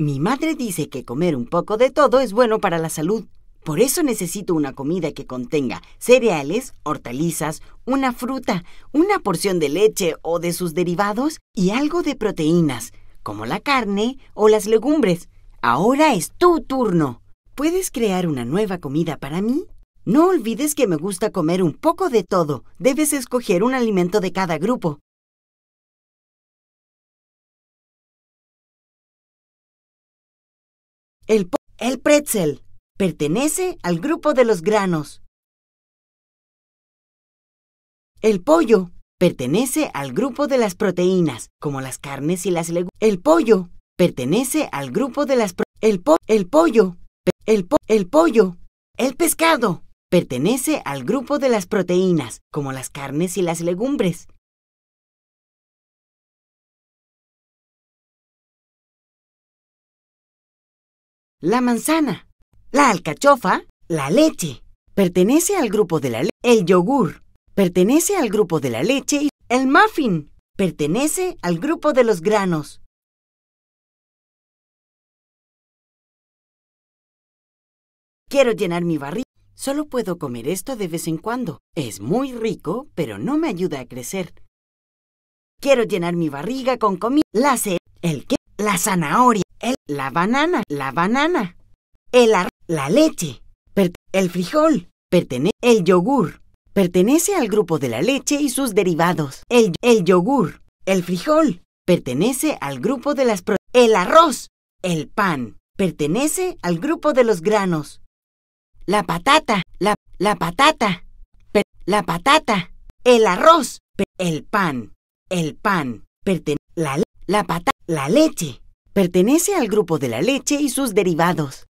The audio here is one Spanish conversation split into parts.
Mi madre dice que comer un poco de todo es bueno para la salud. Por eso necesito una comida que contenga cereales, hortalizas, una fruta, una porción de leche o de sus derivados y algo de proteínas, como la carne o las legumbres. Ahora es tu turno. ¿Puedes crear una nueva comida para mí? No olvides que me gusta comer un poco de todo. Debes escoger un alimento de cada grupo. El, el pretzel pertenece al grupo de los granos. El pollo pertenece al grupo de las proteínas, como las carnes y las legumbres. El pollo pertenece al grupo de las el, el pollo, el pollo, el pescado pertenece al grupo de las proteínas, como las carnes y las legumbres. la manzana, la alcachofa, la leche. Pertenece al grupo de la leche. El yogur. Pertenece al grupo de la leche y el muffin. Pertenece al grupo de los granos. Quiero llenar mi barriga. Solo puedo comer esto de vez en cuando. Es muy rico, pero no me ayuda a crecer. Quiero llenar mi barriga con comida. La el qué? la zanahoria, la banana, la banana, el arroz. la leche, el frijol, pertenece. el yogur. Pertenece al grupo de la leche y sus derivados. El, yogur, el frijol, pertenece al grupo de las... Pro, el arroz, el pan, pertenece al grupo de los granos. La patata, la, la patata, la patata, el arroz, el pan, el pan, pertenece... La, la patata. la leche, pertenece al grupo de la leche y sus derivados.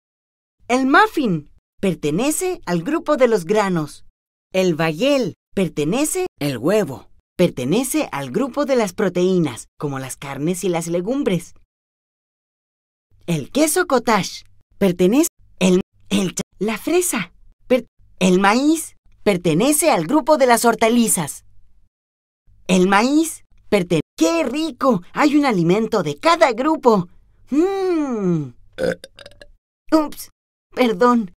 El muffin pertenece al grupo de los granos. El bayel pertenece el huevo. Pertenece al grupo de las proteínas, como las carnes y las legumbres. El queso cottage pertenece el, la fresa. el maíz pertenece al grupo de las hortalizas. El maíz pertenece ¡Qué rico! Hay un alimento de cada grupo. Mmm. Ups, perdón.